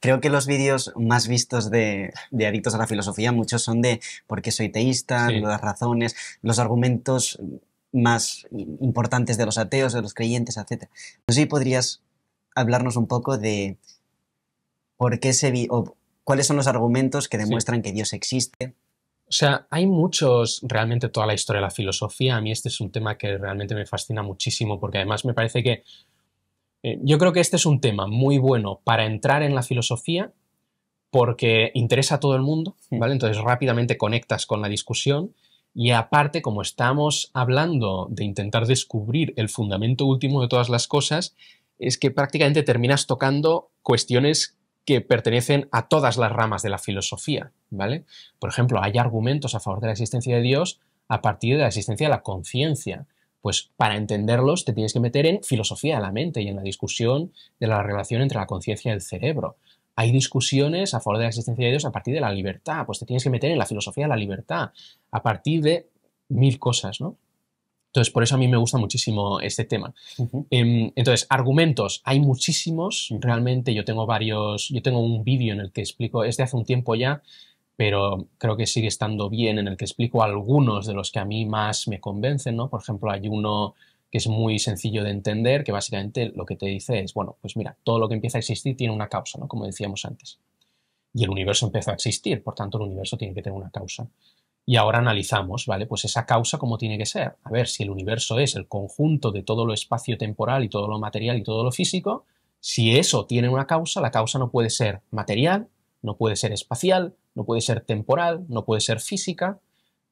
creo que los vídeos más vistos de, adictos a la filosofía, muchos son de por qué soy teísta, las razones, los argumentos más importantes de los ateos, de los creyentes, etc. No sé podrías hablarnos un poco de por qué se o cuáles son los argumentos que demuestran que Dios existe. O sea, hay muchos, realmente toda la historia de la filosofía, a mí este es un tema que realmente me fascina muchísimo, porque además me parece que eh, yo creo que este es un tema muy bueno para entrar en la filosofía porque interesa a todo el mundo, hmm. ¿vale? Entonces rápidamente conectas con la discusión y aparte, como estamos hablando de intentar descubrir el fundamento último de todas las cosas, es que prácticamente terminas tocando cuestiones que pertenecen a todas las ramas de la filosofía, ¿vale? Por ejemplo, hay argumentos a favor de la existencia de Dios a partir de la existencia de la conciencia. Pues para entenderlos te tienes que meter en filosofía de la mente y en la discusión de la relación entre la conciencia y el cerebro. Hay discusiones a favor de la existencia de Dios a partir de la libertad, pues te tienes que meter en la filosofía de la libertad, a partir de mil cosas, ¿no? Entonces, por eso a mí me gusta muchísimo este tema. Em, entonces, argumentos, hay muchísimos, realmente yo tengo varios, yo tengo un vídeo en el que explico, es de hace un tiempo ya, pero creo que sigue estando bien, en el que explico algunos de los que a mí más me convencen, ¿no? Por ejemplo, hay uno que es muy sencillo de entender, que básicamente lo que te dice es, bueno, pues mira, todo lo que empieza a existir tiene una causa, ¿no? Como decíamos antes. Y el universo empieza a existir, por tanto el universo tiene que tener una causa. Y ahora analizamos, ¿vale? Pues esa causa cómo tiene que ser. A ver, si el universo es el conjunto de todo lo espacio-temporal y todo lo material y todo lo físico, si eso tiene una causa, la causa no puede ser material, no puede ser espacial, no puede ser temporal, no puede ser física.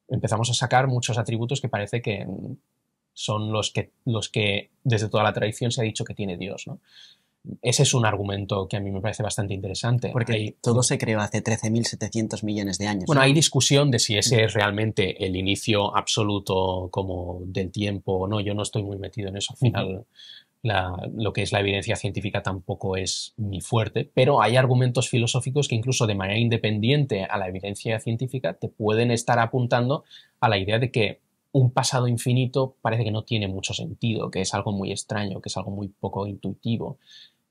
Empezamos a sacar muchos atributos que parece que son los que, los que desde toda la tradición se ha dicho que tiene Dios. ¿no? Ese es un argumento que a mí me parece bastante interesante. Porque todo se creó hace 13.700 millones de años. Bueno, hay discusión de si ese es realmente el inicio absoluto como del tiempo o no. Yo no estoy muy metido en eso. Al final, lo que es la evidencia científica tampoco es muy fuerte, pero hay argumentos filosóficos que incluso de manera independiente a la evidencia científica te pueden estar apuntando a la idea de que un pasado infinito parece que no tiene mucho sentido, que es algo muy extraño, que es algo muy poco intuitivo,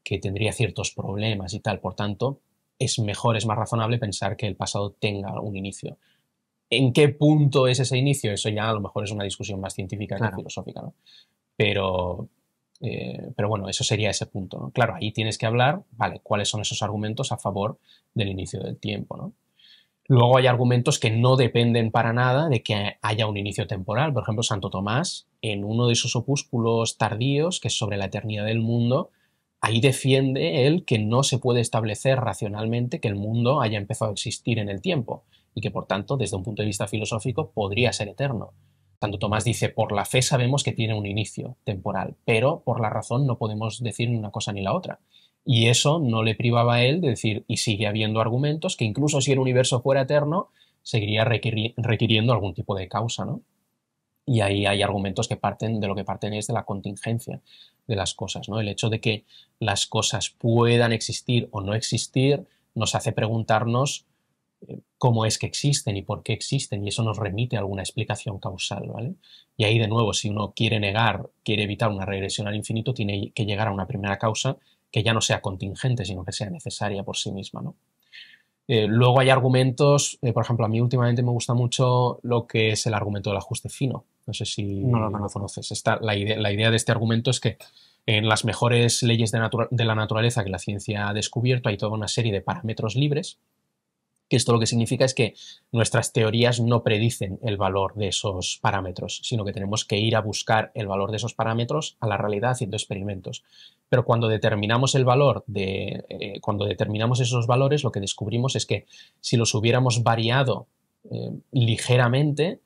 que tendría ciertos problemas y tal. Por tanto, es mejor, es más razonable pensar que el pasado tenga un inicio. ¿En qué punto es ese inicio? Eso ya a lo mejor es una discusión más científica que filosófica, ¿no? Pero, eh, pero bueno, eso sería ese punto. Claro, ahí tienes que hablar, vale, cuáles son esos argumentos a favor del inicio del tiempo. ¿no? Luego hay argumentos que no dependen para nada de que haya un inicio temporal. Por ejemplo, Santo Tomás, en uno de sus opúsculos tardíos, que es sobre la eternidad del mundo, ahí defiende él que no se puede establecer racionalmente que el mundo haya empezado a existir en el tiempo y que por tanto, desde un punto de vista filosófico, podría ser eterno. Tanto Tomás dice, por la fe sabemos que tiene un inicio temporal, pero por la razón no podemos decir ni una cosa ni la otra. Y eso no le privaba a él de decir, y sigue habiendo argumentos, que incluso si el universo fuera eterno, seguiría requiriendo algún tipo de causa, ¿no? Y ahí hay argumentos que parten de lo que parten es de la contingencia de las cosas, ¿no? El hecho de que las cosas puedan existir o no existir nos hace preguntarnos cómo es que existen y por qué existen, y eso nos remite a alguna explicación causal, Y ahí de nuevo, si uno quiere negar, quiere evitar una regresión al infinito, tiene que llegar a una primera causa que ya no sea contingente, sino que sea necesaria por sí misma, ¿no? Eh, luego hay argumentos, eh, por ejemplo, a mí últimamente me gusta mucho lo que es el argumento del ajuste fino. No sé si no, lo conoces. la, idea, la idea de este argumento es que en las mejores leyes de, la naturaleza que la ciencia ha descubierto hay toda una serie de parámetros libres que esto lo que significa es que nuestras teorías no predicen el valor de esos parámetros, sino que tenemos que ir a buscar el valor de esos parámetros a la realidad haciendo experimentos. Pero cuando determinamos el valor de, eh, cuando determinamos esos valores, lo que descubrimos es que si los hubiéramos variado eh, ligeramente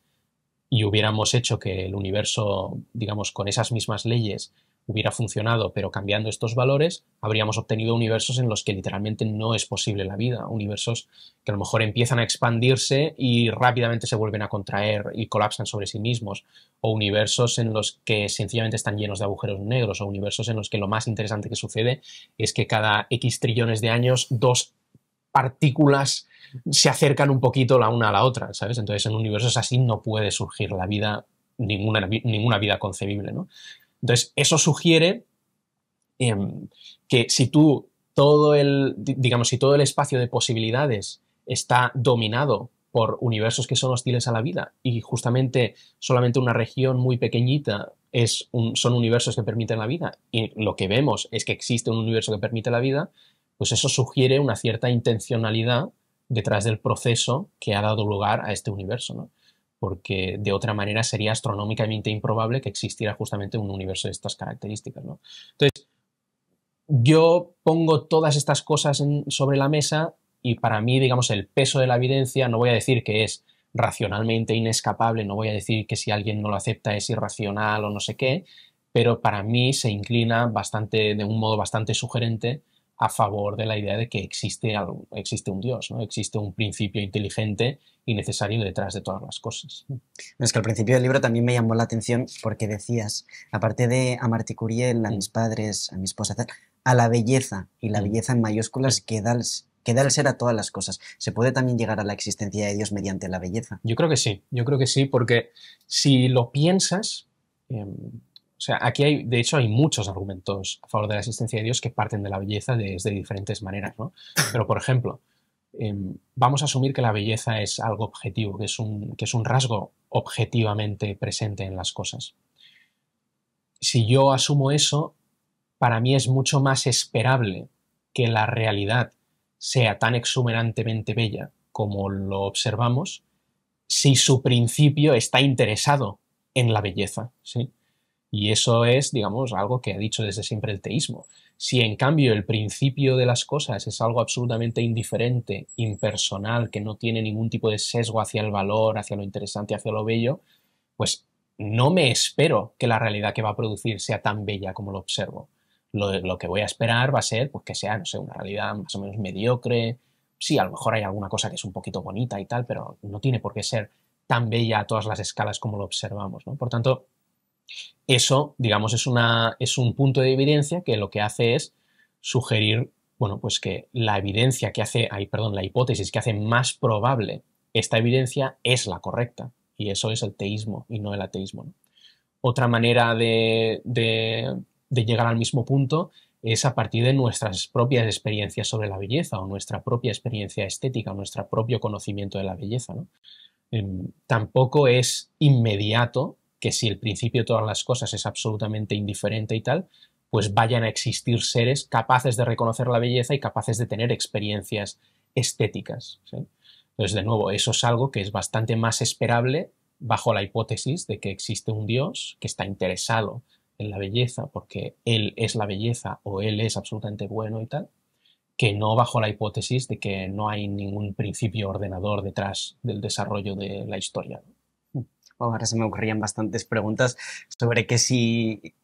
y hubiéramos hecho que el universo, digamos, con esas mismas leyes hubiera funcionado, pero cambiando estos valores, habríamos obtenido universos en los que literalmente no es posible la vida, universos que a lo mejor empiezan a expandirse y rápidamente se vuelven a contraer y colapsan sobre sí mismos, o universos en los que sencillamente están llenos de agujeros negros, o universos en los que lo más interesante que sucede es que cada X trillones de años dos partículas se acercan un poquito la una a la otra, ¿sabes? Entonces en universos así no puede surgir la vida Ninguna, ninguna, vida concebible. ¿no? Entonces, eso sugiere em, que si tú todo el, digamos, si todo el espacio de posibilidades está dominado por universos que son hostiles a la vida y justamente solamente una región muy pequeñita son universos que permiten la vida y lo que vemos es que existe un universo que permite la vida, pues eso sugiere una cierta intencionalidad detrás del proceso que ha dado lugar a este universo. ¿no? porque de otra manera sería astronómicamente improbable que existiera justamente un universo de estas características. Entonces, yo pongo todas estas cosas sobre la mesa y para mí, digamos, el peso de la evidencia, no voy a decir que es racionalmente inescapable, no voy a decir que si alguien no lo acepta es irracional o no sé qué, pero para mí se inclina bastante, de un modo bastante sugerente a favor de la idea de que existe, algo, existe un Dios, ¿no? existe un principio inteligente y necesario detrás de todas las cosas. Es que al principio del libro también me llamó la atención porque decías, aparte de a Marti Curiel, a mm. mis padres, a mi esposa, a la belleza, y la mm. belleza en mayúsculas que da el, que ser a todas las cosas. ¿Se puede también llegar a la existencia de Dios mediante la belleza? Yo creo que sí, yo creo que sí, porque si lo piensas, em, o sea, aquí hay, de hecho, hay muchos argumentos a favor de la existencia de Dios que parten de la belleza desde de diferentes maneras, ¿no? Pero, por ejemplo, em, vamos a asumir que la belleza es algo objetivo, que es, un, que es un rasgo objetivamente presente en las cosas. Si yo asumo eso, para mí es mucho más esperable que la realidad sea tan exuberantemente bella como lo observamos, si su principio está interesado en la belleza. ¿sí? Y eso es, digamos, algo que ha dicho desde siempre el teísmo. Si en cambio el principio de las cosas es algo absolutamente indiferente, impersonal, que no tiene ningún tipo de sesgo hacia el valor, hacia lo interesante, hacia lo bello, pues no me espero que la realidad que va a producir sea tan bella como lo observo. Lo, que voy a esperar va a ser pues, que sea, no sé, una realidad más o menos mediocre. Sí, a lo mejor hay alguna cosa que es un poquito bonita y tal, pero no tiene por qué ser tan bella a todas las escalas como lo observamos. ¿no? Por tanto, eso, digamos, es, un punto de evidencia que lo que hace es sugerir, bueno, pues que la evidencia que hace, ay, perdón, la hipótesis que hace más probable esta evidencia es la correcta. Y eso es el teísmo y no el ateísmo. Otra manera de, de, llegar al mismo punto es a partir de nuestras propias experiencias sobre la belleza o nuestra propia experiencia estética, o nuestro propio conocimiento de la belleza. Em, tampoco es inmediato que si el principio de todas las cosas es absolutamente indiferente y tal, pues vayan a existir seres capaces de reconocer la belleza y capaces de tener experiencias estéticas. Entonces, de nuevo, eso es algo que es bastante más esperable bajo la hipótesis de que existe un Dios que está interesado en la belleza, porque Él es la belleza o Él es absolutamente bueno y tal, que no bajo la hipótesis de que no hay ningún principio ordenador detrás del desarrollo de la historia ahora se me ocurrían bastantes preguntas sobre que si